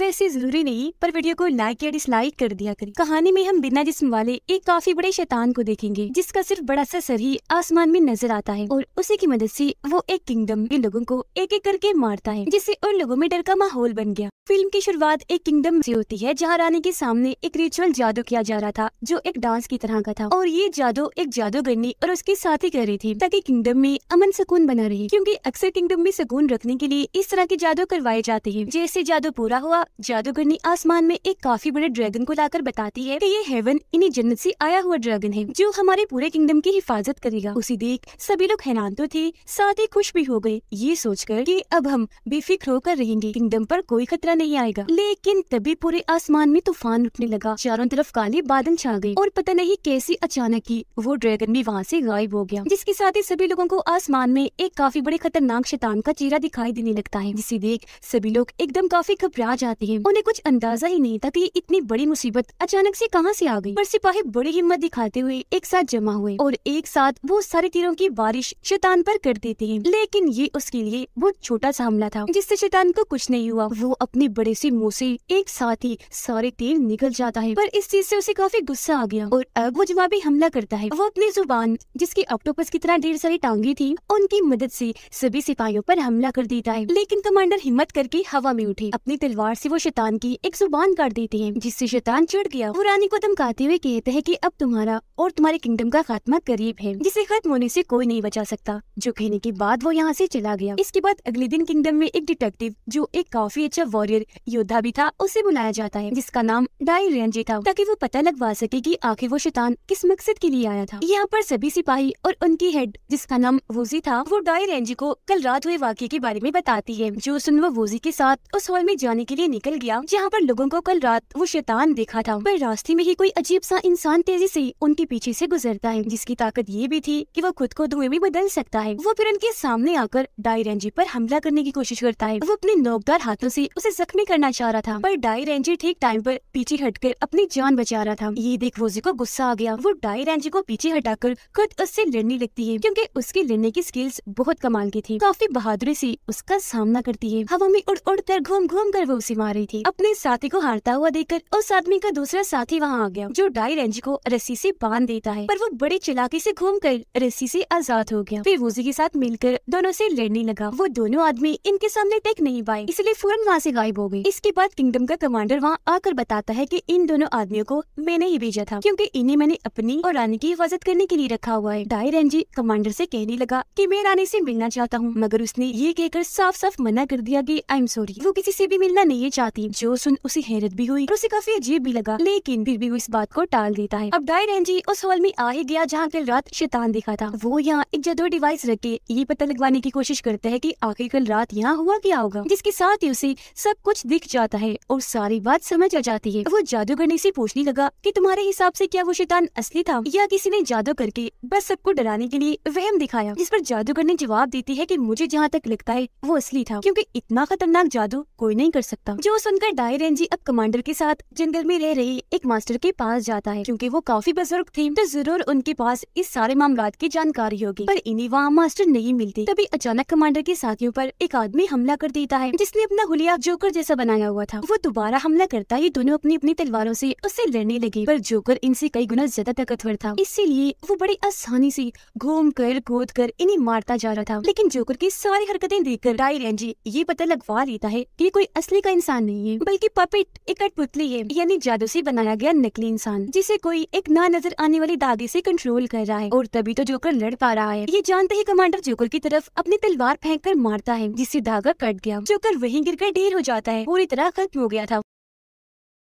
वैसे जरूरी नहीं पर वीडियो को लाइक या डिसलाइक कर दिया करें कहानी में हम बिना जिस्म वाले एक काफी बड़े शैतान को देखेंगे जिसका सिर्फ बड़ा सा सर ही आसमान में नजर आता है और उसी की मदद से वो एक किंगडम के लोगों को एक एक करके मारता है जिससे उन लोगों में डर का माहौल बन गया फिल्म की शुरुआत एक किंगडम से होती है जहाँ रानी के सामने एक रिचुअल जादू किया जा रहा था जो एक डांस की तरह का था और ये जादू एक जादूगरनी और उसके साथी कर रही थी ताकि किंगडम में अमन सुकून बना रहे क्योंकि अक्सर किंगडम में सुकून रखने के लिए इस तरह के जादू करवाए जाते हैं जैसे जादू पूरा हुआ जादूगरनी आसमान में एक काफी बड़े ड्रैगन को लाकर बताती है कि ये हेवन इन्हीं जन्नत से आया हुआ ड्रैगन है जो हमारे पूरे किंगडम की हिफाजत करेगा उसी देख सभी लोग हैरान तो थे साथ ही खुश भी हो गए ये सोचकर कि अब हम बेफिक्र होकर रहेंगे किंगडम पर कोई खतरा नहीं आएगा लेकिन तभी पूरे आसमान में तूफान उठने लगा चारों तरफ काले बादल छा गए और पता नहीं कैसे अचानक ही वो ड्रैगन भी वहाँ से गायब हो गया जिसके साथ ही सभी लोगों को आसमान में एक काफी बड़े खतरनाक शैतान का चेहरा दिखाई देने लगता है जिसे देख सभी लोग एकदम काफी घबरा जाते जाती है उन्हें कुछ अंदाजा ही नहीं था कि इतनी बड़ी मुसीबत अचानक से कहां से आ गई पर सिपाही बड़ी हिम्मत दिखाते हुए एक साथ जमा हुए और एक साथ वो सारे तीरों की बारिश शैतान पर कर देते हैं लेकिन ये उसके लिए बहुत छोटा सा हमला था जिससे शैतान को कुछ नहीं हुआ वो अपने बड़े से मुँह से एक साथ ही सारे तीर निकल जाता है पर इस चीज से उसे काफी गुस्सा आ गया और अब वो जवाबी हमला करता है वो अपनी जुबान जिसकी ऑक्टोपस की तरह ढेर सारी टांगी थी उनकी मदद से सभी सिपाहियों पर हमला कर देता है लेकिन कमांडर हिम्मत करके हवा में उठे अपनी तलवार ऐसी वो शैतान की एक जुबान काट देती है जिससे शैतान चिड़ गया वो रानी को धमकाते हुए कहते हैं की अब तुम्हारा और तुम्हारे किंगडम का खात्मा करीब है जिसे खत्म होने से कोई नहीं बचा सकता जो कहने के बाद वो यहाँ से चला गया इसके बाद अगले दिन किंगडम में एक डिटेक्टिव जो एक काफी अच्छा वॉरियर योद्धा भी था उसे बुलाया जाता है जिसका नाम डाई रेंजी था ताकि वो पता लगवा सके की आखिर वो शैतान किस मकसद के लिए आया था यहाँ पर सभी सिपाही और उनकी हेड जिसका नाम वोजी था वो डाई रेंजी को कल रात हुए वाक्य के बारे में बताती है जो सुन वो वोजी के साथ उस हॉल में जाने के लिए निकल गया जहाँ पर लोगों को कल रात वो शैतान देखा था पर रास्ते में ही कोई अजीब सा इंसान तेजी से उनके पीछे से गुजरता है जिसकी ताकत ये भी थी कि वो खुद को धुएं में बदल सकता है वो फिर उनके सामने आकर डाई रेंजी पर हमला करने की कोशिश करता है वो अपने नोकदार हाथों से उसे जख्मी करना चाह रहा था पर डाई रेंजी ठीक टाइम पर पीछे कर अपनी जान बचा रहा था ये देख रोजी को गुस्सा आ गया वो डाई रेंजी को पीछे कर खुद उससे लड़ने लगती है क्यूँकी उसकी लड़ने की स्किल्स बहुत कमाल की थी काफी बहादुरी से उसका सामना करती है हवा में उड़ उड़ कर घूम घूम कर वो उसे मारी थी अपने साथी को हारता हुआ देखकर उस आदमी का दूसरा साथी वहाँ आ गया जो डाई रेंजी को रस्सी से बांध देता है पर वो बड़ी चिलाकी से घूमकर रस्सी से आजाद हो गया फिर वोजी के साथ मिलकर दोनों से लड़ने लगा वो दोनों आदमी इनके सामने टेक नहीं पाए इसलिए फौरन वहाँ से गायब हो गई इसके बाद किंगडम का कमांडर वहाँ आकर बताता है की इन दोनों आदमियों को मैंने ही भेजा था क्यूँकी इन्हें मैंने अपनी और रानी की हिफाजत करने के लिए रखा हुआ है डाई रेंजी कमांडर ऐसी कहने लगा की मैं रानी ऐसी मिलना चाहता हूँ मगर उसने ये कहकर साफ साफ मना कर दिया की आई एम सॉरी वो किसी ऐसी भी मिलना नहीं नहीं चाहती जो सुन उसे हैरत भी हुई और उसे काफी अजीब भी लगा लेकिन फिर भी वो इस बात को टाल देता है अब डायर एनजी उस हॉल में आ ही गया जहाँ कल रात शैतान दिखा था वो यहाँ एक जदो डिवाइस रख के ये पता लगवाने की कोशिश करता है की आखिर कल रात यहाँ हुआ क्या होगा जिसके साथ ही उसे सब कुछ दिख जाता है और सारी बात समझ आ जाती है वो जादूगरनी से पूछने लगा की तुम्हारे हिसाब से क्या वो शैतान असली था या किसी ने जादू करके बस सबको डराने के लिए वहम दिखाया जिस पर जादूगर ने जवाब देती है की मुझे जहाँ तक लगता है वो असली था क्यूँकी इतना खतरनाक जादू कोई नहीं कर सकता जो सुनकर डाय रेंजी अब कमांडर के साथ जंगल में रह रही एक मास्टर के पास जाता है क्योंकि वो काफी बुजुर्ग थे तो जरूर उनके पास इस सारे मामला की जानकारी होगी पर इन्हें वहाँ मास्टर नहीं मिलती तभी अचानक कमांडर के साथियों पर एक आदमी हमला कर देता है जिसने अपना हुलिया जोकर जैसा बनाया हुआ था वो दोबारा हमला करता ही दोनों अपनी अपनी तलवारों ऐसी उससे लड़ने लगे पर जोकर इनसे कई गुना ज्यादा ताकतवर था इसीलिए वो बड़ी आसानी ऐसी घूम कर कूद कर इन्हें मारता जा रहा था लेकिन जोकर की सारी हरकतें देख कर डाय रेंजी ये पता लगवा लेता है की कोई असली का इंसान नहीं है बल्कि पपेट एक कठपुतली है यानी जादू से बनाया गया नकली इंसान जिसे कोई एक ना नजर आने वाली दादी से कंट्रोल कर रहा है और तभी तो जोकर लड़ पा रहा है ये जानते ही कमांडर जोकर की तरफ अपनी तलवार फेंक कर मारता है जिससे धागा कट गया जोकर वही गिर कर ढेर हो जाता है पूरी तरह खत्म हो गया था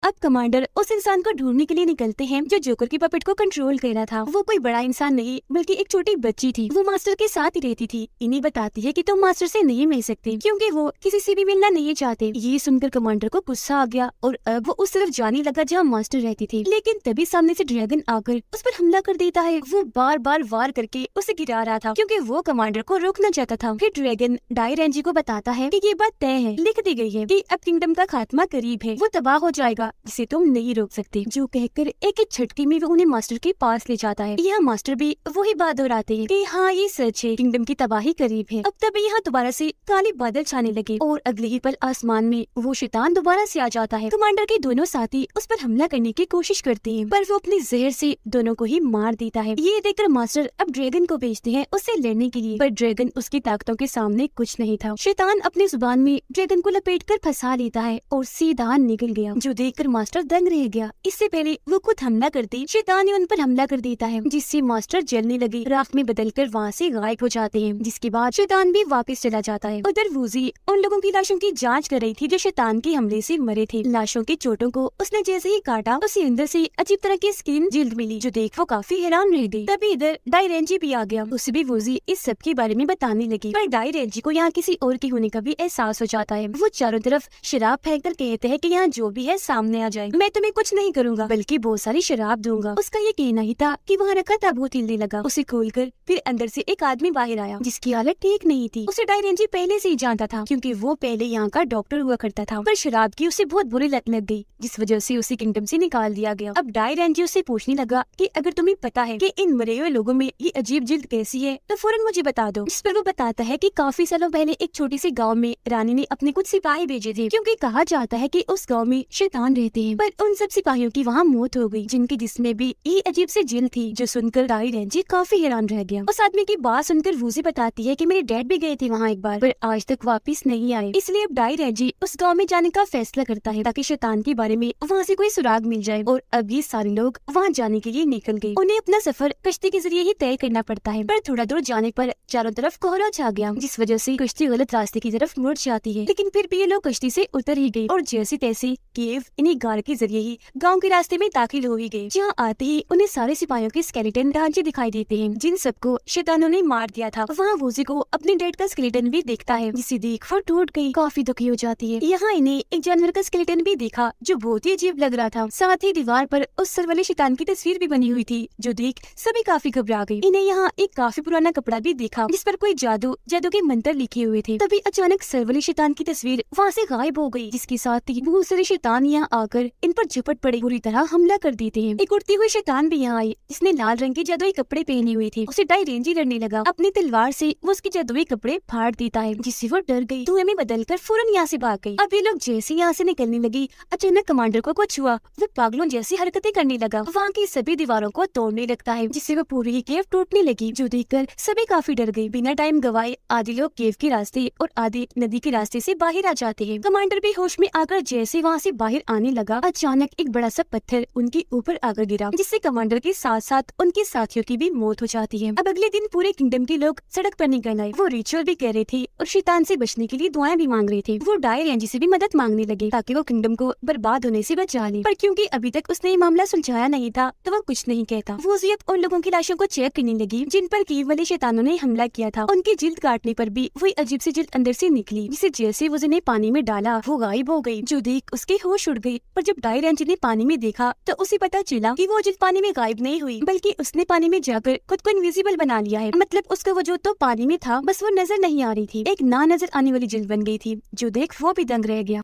अब कमांडर उस इंसान को ढूंढने के लिए निकलते हैं जो जोकर की पपेट को कंट्रोल कर रहा था वो कोई बड़ा इंसान नहीं बल्कि एक छोटी बच्ची थी वो मास्टर के साथ ही रहती थी इन्हें बताती है कि तुम मास्टर से नहीं मिल सकते क्योंकि वो किसी से भी मिलना नहीं चाहते ये सुनकर कमांडर को गुस्सा आ गया और अब वो उस तरफ जाने लगा जहाँ मास्टर रहती थी लेकिन तभी सामने ऐसी ड्रैगन आकर उस पर हमला कर देता है वो बार बार वार करके उसे गिरा रहा था क्यूँकी वो कमांडर को रोकना चाहता था फिर ड्रैगन डायरेंजी को बताता है की ये बात तय है लिख दी गई है की अब किंगडम का खात्मा करीब है वो तबाह हो जाएगा होगा जिसे तुम नहीं रोक सकते जो कहकर एक एक झटके में वो उन्हें मास्टर के पास ले जाता है यह मास्टर भी वही बात दोहराते हैं कि हाँ ये सच है किंगडम की तबाही करीब है अब तभी यहाँ दोबारा से काले बादल छाने लगे और अगले ही पल आसमान में वो शैतान दोबारा से आ जाता है कमांडर के दोनों साथी उस पर हमला करने की कोशिश करते हैं पर वो अपने जहर से दोनों को ही मार देता है ये देखकर मास्टर अब ड्रैगन को भेजते हैं उससे लड़ने के लिए पर ड्रैगन उसकी ताकतों के सामने कुछ नहीं था शैतान अपनी जुबान में ड्रैगन को लपेट कर फंसा लेता है और सीधा निकल गया जो देख देखकर मास्टर दंग रह गया इससे पहले वो खुद हमला करती शैतान ने उन पर हमला कर देता है जिससे मास्टर जलने लगे राख में बदल कर वहाँ ऐसी गायब हो जाते हैं जिसके बाद शैतान भी वापस चला जाता है उधर वूजी उन लोगों की लाशों की जाँच कर रही थी जो शैतान के हमले ऐसी मरे थे लाशों की चोटों को उसने जैसे ही काटा उसे अंदर ऐसी अजीब तरह की स्किन जिल्द मिली जो देख वो काफी हैरान रह गई तभी इधर डायरेंजी भी आ गया उसे भी वूजी इस सब के बारे में बताने लगी पर डायरेंजी को यहाँ किसी और के होने का भी एहसास हो जाता है वो चारों तरफ शराब फेंक कर कहते हैं की यहाँ जो भी है सामने सामने आ जाए मैं तुम्हें कुछ नहीं करूँगा बल्कि बहुत सारी शराब दूंगा उसका ये कहना ही था कि वहाँ रखा ताबूत हिलने लगा उसे खोल कर फिर अंदर से एक आदमी बाहर आया जिसकी हालत ठीक नहीं थी उसे जी पहले से ही जानता था क्योंकि वो पहले यहाँ का डॉक्टर हुआ करता था पर शराब की उसे बहुत बुरी लत लग गई जिस वजह से उसे किंगडम से निकाल दिया गया अब जी उसे पूछने लगा कि अगर तुम्हें पता है कि इन मरे हुए लोगों में ये अजीब जिल्द कैसी है तो फौरन मुझे बता दो इस पर वो बताता है कि काफी सालों पहले एक छोटे सी गाँव में रानी ने अपने कुछ सिपाही भेजे थे क्योंकि कहा जाता है की उस गाँव में शैतान रहते हैं पर उन सब सिपाहियों की वहाँ मौत हो गई जिनके जिसमें भी ये अजीब से जिल थी जो सुनकर राय रेंजी काफी हैरान रह गया उस आदमी की बात सुनकर वूजी बताती है की मेरे डैड भी गए थे वहाँ एक बार पर आज तक वापिस नहीं आए इसलिए अब डाई रेंजी उस गाँव में जाने का फैसला करता है ताकि शैतान के बारे में वहाँ से कोई सुराग मिल जाए और अब ये सारे लोग वहाँ जाने के लिए निकल गए उन्हें अपना सफर कश्ती के जरिए ही तय करना पड़ता है पर थोड़ा दूर जाने पर चारों तरफ कोहरा छा गया जिस वजह से कश्ती गलत रास्ते की तरफ मुड़ जाती है लेकिन फिर भी ये लोग कश्ती से उतर ही गए और जैसी तैसी केव इन्हें इन्हीं गार्ड के जरिए ही गाँव के रास्ते में दाखिल हो ही जहाँ आते ही उन्हें सारे सिपाहियों के स्केलेटन ढांचे दिखाई देते हैं जिन सबको शैतानों ने मार दिया था वहाँ वोजी को अपने डेड का स्केलेटन भी देखता है जिसे देख वो टूट गयी काफी दुखी हो जाती है यहाँ इन्हें एक जानवर का स्केलेटन भी देखा जो बहुत ही अजीब लग रहा था साथ ही दीवार पर उस सर वाले शैतान की तस्वीर भी बनी हुई थी जो देख सभी काफी घबरा गयी इन्हें यहाँ एक काफी पुराना कपड़ा भी देखा जिस पर कोई जादू जादू के मंत्र लिखे हुए थे तभी अचानक सर वाले शैतान की तस्वीर वहाँ से गायब हो गयी जिसके साथ ही बहुत सारे शैतान यहाँ आकर इन पर झपट पड़े बुरी तरह हमला कर देते हैं एक उड़ती हुई शैतान भी यहाँ आई जिसने लाल रंग के जादुई कपड़े पहने हुए थे उसे डाई रेंजी लड़ने लगा अपनी तलवार से वो उसके जादुई कपड़े फाड़ देता है जिससे वो डर गई धुएं में बदल कर फौरन यहाँ से भाग गई अब ये लोग जैसे यहाँ से निकलने लगी अचानक कमांडर को कुछ हुआ वो पागलों जैसी हरकतें करने लगा वहाँ की सभी दीवारों को तोड़ने लगता है जिससे वो पूरी ही केव टूटने लगी जो कर सभी काफी डर गयी बिना टाइम गवाए आधे लोग केव के रास्ते और आधे नदी के रास्ते ऐसी बाहर आ जाते हैं कमांडर भी होश में आकर जैसे वहाँ ऐसी बाहर आने आने लगा अचानक एक बड़ा सा पत्थर उनके ऊपर आकर गिरा जिससे कमांडर के साथ साथ उनके साथियों की भी मौत हो जाती है अब अगले दिन पूरे किंगडम के लोग सड़क पर निकल आए वो रिचुअल भी कह रहे थे और शैतान से बचने के लिए दुआएं भी मांग रहे थे वो डायर एंजी से भी मदद मांगने लगे ताकि वो किंगडम को बर्बाद होने से बचा ले पर क्योंकि अभी तक उसने ये मामला सुलझाया नहीं था तो वो कुछ नहीं कहता वो जियत उन लोगों की लाशों को चेक करने लगी जिन पर कीव वाले शैतानों ने हमला किया था उनकी जिल्द काटने पर भी वही अजीब सी जिल्द अंदर से निकली जिसे जैसे वो जिन्हें पानी में डाला वो गायब हो गयी जो देख उसके होश उड़ गयी गई पर जब डायरेंज ने पानी में देखा तो उसे पता चला कि वो जिस पानी में गायब नहीं हुई बल्कि उसने पानी में जाकर खुद को इनविजिबल बना लिया है मतलब उसका वजूद तो पानी में था बस वो नजर नहीं आ रही थी एक ना नजर आने वाली जिल बन गई थी जो देख वो भी दंग रह गया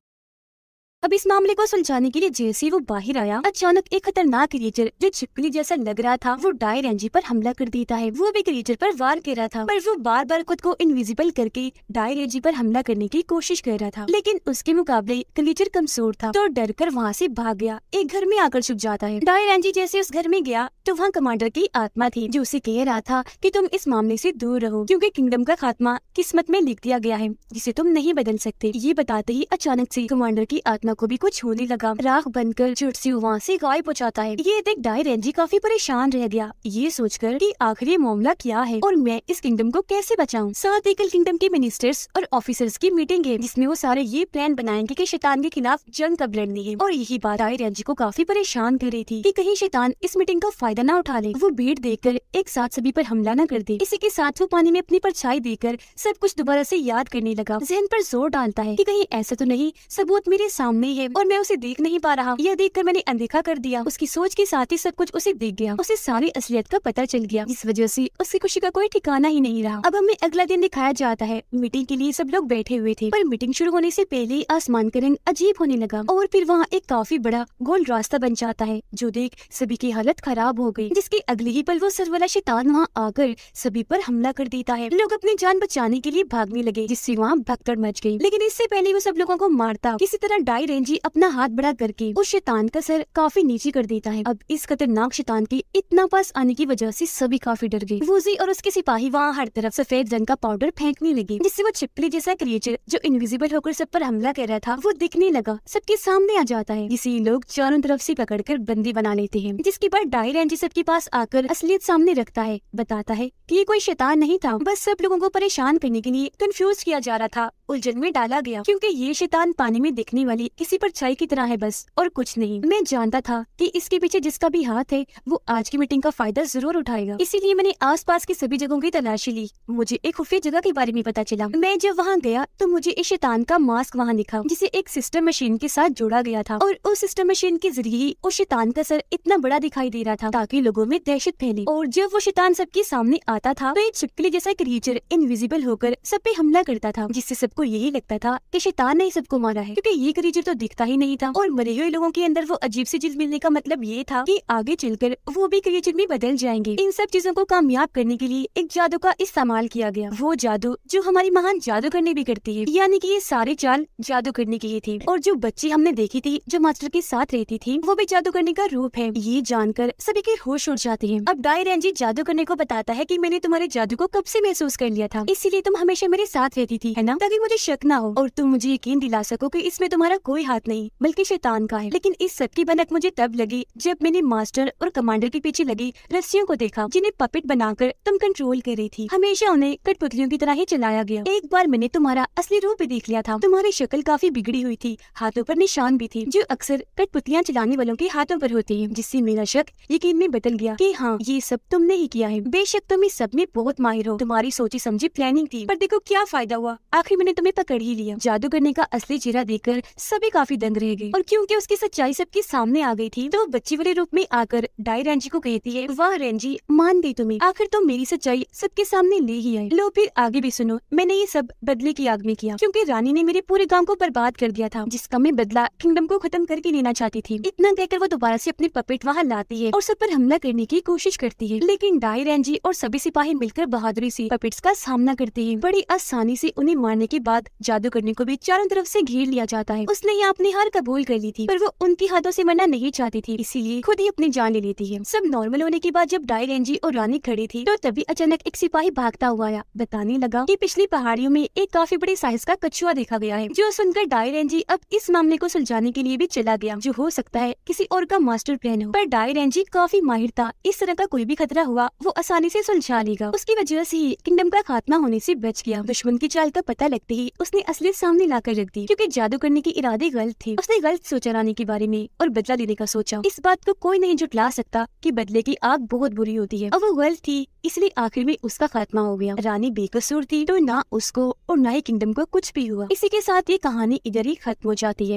अब इस मामले को सुलझाने के लिए जैसे वो बाहर आया अचानक एक खतरनाक क्रिएचर जो छिपकली जैसा लग रहा था वो डायर रेंजी पर हमला कर देता है वो भी क्रिएचर पर वार कर रहा था पर वो बार बार खुद को इनविजिबल करके डायर रेंजी पर हमला करने की कोशिश कर रहा था लेकिन उसके मुकाबले क्रिएचर कमजोर था तो डर कर वहाँ से भाग गया एक घर में आकर छुप जाता है डायर रेंजी जैसे उस घर में गया तो वहाँ कमांडर की आत्मा थी जो उसे कह रहा था की तुम इस मामले ऐसी दूर रहो क्यूँकी किंगडम का खात्मा किस्मत में लिख दिया गया है जिसे तुम नहीं बदल सकते ये बताते ही अचानक ऐसी कमांडर की आत्मा को भी कुछ होने लगा राख बनकर चुटसियो वहाँ ऐसी गायब हो जाता है ये देख डाय रेंजी काफी परेशान रह गया ये सोचकर कि आखिर ये मामला क्या है और मैं इस किंगडम को कैसे बचाऊं साथ एकल किंगडम के मिनिस्टर्स और ऑफिसर्स की मीटिंग है जिसमें वो सारे ये प्लान बनाएंगे कि शैतान के खिलाफ जंग कब लड़नी है और यही बात डाय रेंजी को काफी परेशान कर रही थी की कहीं शैतान इस मीटिंग का फायदा न उठा ले वो भीड़ देखकर एक साथ सभी आरोप हमला न कर दे इसी के साथ वो पानी में अपनी परछाई देकर सब कुछ दोबारा ऐसी याद करने लगा जहन आरोप जोर डालता है की कहीं ऐसा तो नहीं सबूत मेरे सामने सामने है और मैं उसे देख नहीं पा रहा यह देख कर मैंने अनदेखा कर दिया उसकी सोच के साथ ही सब कुछ उसे देख गया उसे सारी असलियत का पता चल गया इस वजह ऐसी उसकी खुशी का कोई ठिकाना ही नहीं रहा अब हमें अगला दिन दिखाया जाता है मीटिंग के लिए सब लोग बैठे हुए थे पर मीटिंग शुरू होने से पहले आसमान का रंग अजीब होने लगा और फिर वहाँ एक काफी बड़ा गोल रास्ता बन जाता है जो देख सभी की हालत खराब हो गई जिसके अगले ही पल वो वाला शैतान वहाँ आकर सभी पर हमला कर देता है लोग अपनी जान बचाने के लिए भागने लगे जिससे वहाँ भगदड़ मच गई लेकिन इससे पहले वो सब लोगों को मारता किसी तरह डाय भाई रेंजी अपना हाथ बड़ा करके उस शैतान का सर काफी नीचे कर देता है अब इस खतरनाक शैतान के इतना पास आने की वजह से सभी काफी डर गए वूजी और उसके सिपाही वहाँ हर तरफ सफेद रंग का पाउडर फेंकने लगे जिससे वो छिपली जैसा क्रिएचर जो इनविजिबल होकर सब पर हमला कर रहा था वो दिखने लगा सबके सामने आ जाता है इसी लोग चारों तरफ से कर बंदी बना लेते हैं जिसके बाद डाई रेंजी सबके पास आकर असलियत सामने रखता है बताता है की ये कोई शैतान नहीं था बस सब लोगों को परेशान करने के लिए कंफ्यूज किया जा रहा था उलझन में डाला गया क्योंकि ये शैतान पानी में दिखने वाली किसी पर छाई की तरह है बस और कुछ नहीं मैं जानता था कि इसके पीछे जिसका भी हाथ है वो आज की मीटिंग का फायदा जरूर उठाएगा इसीलिए मैंने आसपास की सभी जगहों की तलाशी ली मुझे एक खुफिया जगह के बारे में पता चला मैं जब वहाँ गया तो मुझे इस शैतान का मास्क वहाँ दिखा जिसे एक सिस्टम मशीन के साथ जोड़ा गया था और उस सिस्टम मशीन के जरिए ही उस शैतान का सर इतना बड़ा दिखाई दे रहा था ताकि लोगों में दहशत फैले और जब वो शैतान सबके सामने आता था तो एक छिपकली जैसा क्रीचर इनविजिबल होकर सब पे हमला करता था जिससे सबको यही लगता था की शैतान ने सबको मारा है क्यूँकी ये क्रीचर तो दिखता ही नहीं था और मरे हुए लोगों के अंदर वो अजीब सी चीज मिलने का मतलब ये था कि आगे चलकर वो भी क्रिएचर में बदल जाएंगे इन सब चीजों को कामयाब करने के लिए एक जादू का इस्तेमाल किया गया वो जादू जो हमारी महान जादू करने भी करती है यानी की ये सारी चाल जादू करने की ही थी और जो बच्ची हमने देखी थी जो मास्टर के साथ रहती थी वो भी जादू करने का रूप है ये जानकर सभी के होश उड़ जाते हैं अब डाय रेंजी जादू करने को बताता है की मैंने तुम्हारे जादू को कब से महसूस कर लिया था इसीलिए तुम हमेशा मेरे साथ रहती थी है ना ताकि मुझे शक न हो और तुम मुझे यकीन दिला सको की इसमें तुम्हारा कोई कोई हाथ नहीं बल्कि शैतान का है लेकिन इस सब की बनक मुझे तब लगी जब मैंने मास्टर और कमांडर के पीछे लगी रस्सियों को देखा जिन्हें पपेट बनाकर तुम कंट्रोल कर रही थी हमेशा उन्हें कटपुतलियों की तरह ही चलाया गया एक बार मैंने तुम्हारा असली रूप भी देख लिया था तुम्हारी शक्ल काफी बिगड़ी हुई थी हाथों पर निशान भी थी जो अक्सर कटपुतलियाँ चलाने वालों के हाथों पर होती है जिससे मेरा शक यकीन में बदल गया की हाँ ये सब तुमने ही किया है बेशक तुम इस सब में बहुत माहिर हो तुम्हारी सोची समझी प्लानिंग थी पर देखो क्या फायदा हुआ आखिर मैंने तुम्हें पकड़ ही लिया जादू करने का असली चेहरा देखकर सभी भी काफी दंग रह गई और क्योंकि उसकी सच्चाई सबके सामने आ गई थी तो बच्ची वाले रूप में आकर डाई रेंजी को कहती है वह रेंजी मान गई तुम्हें आखिर तुम तो मेरी सच्चाई सबके सामने ले ही आई लो फिर आगे भी सुनो मैंने ये सब बदले की आग में किया क्यूँकी रानी ने मेरे पूरे गाँव को बर्बाद कर दिया था जिसका मैं बदला किंगडम को खत्म करके लेना चाहती थी इतना कहकर वो दोबारा ऐसी अपने पपेट वहाँ लाती है और सब पर हमला करने की कोशिश करती है लेकिन डाई रेंजी और सभी सिपाही मिलकर बहादुरी ऐसी पपेट्स का सामना करती है बड़ी आसानी ऐसी उन्हें मारने के बाद जादू करने को भी चारों तरफ से घेर लिया जाता है उसने ही अपने हार कबूल कर ली थी पर वो उनकी हाथों से मरना नहीं चाहती थी इसीलिए खुद ही अपनी जान ले लेती है सब नॉर्मल होने के बाद जब डाई रेंजी और रानी खड़ी थी तो तभी अचानक एक सिपाही भागता हुआ आया बताने लगा की पिछली पहाड़ियों में एक काफी बड़े साइज का कछुआ देखा गया है जो सुनकर डाई रेंजी अब इस मामले को सुलझाने के लिए भी चला गया जो हो सकता है किसी और का मास्टर प्लान हो पर डाई रेंजी काफी माहिर था इस तरह का कोई भी खतरा हुआ वो आसानी से सुलझा लेगा उसकी वजह से ही किंगडम का खात्मा होने से बच गया दुश्मन की चाल का पता लगते ही उसने असली सामने लाकर रख दी क्योंकि जादू करने के इरादे इरादे गलत थी उसने गलत सोचा रानी के बारे में और बदला लेने का सोचा इस बात को कोई नहीं जुटला सकता कि बदले की आग बहुत बुरी होती है और वो गलत थी इसलिए आखिर में उसका खात्मा हो गया रानी बेकसूर थी तो ना उसको और ना ही किंगडम को कुछ भी हुआ इसी के साथ ये कहानी इधर ही खत्म हो जाती है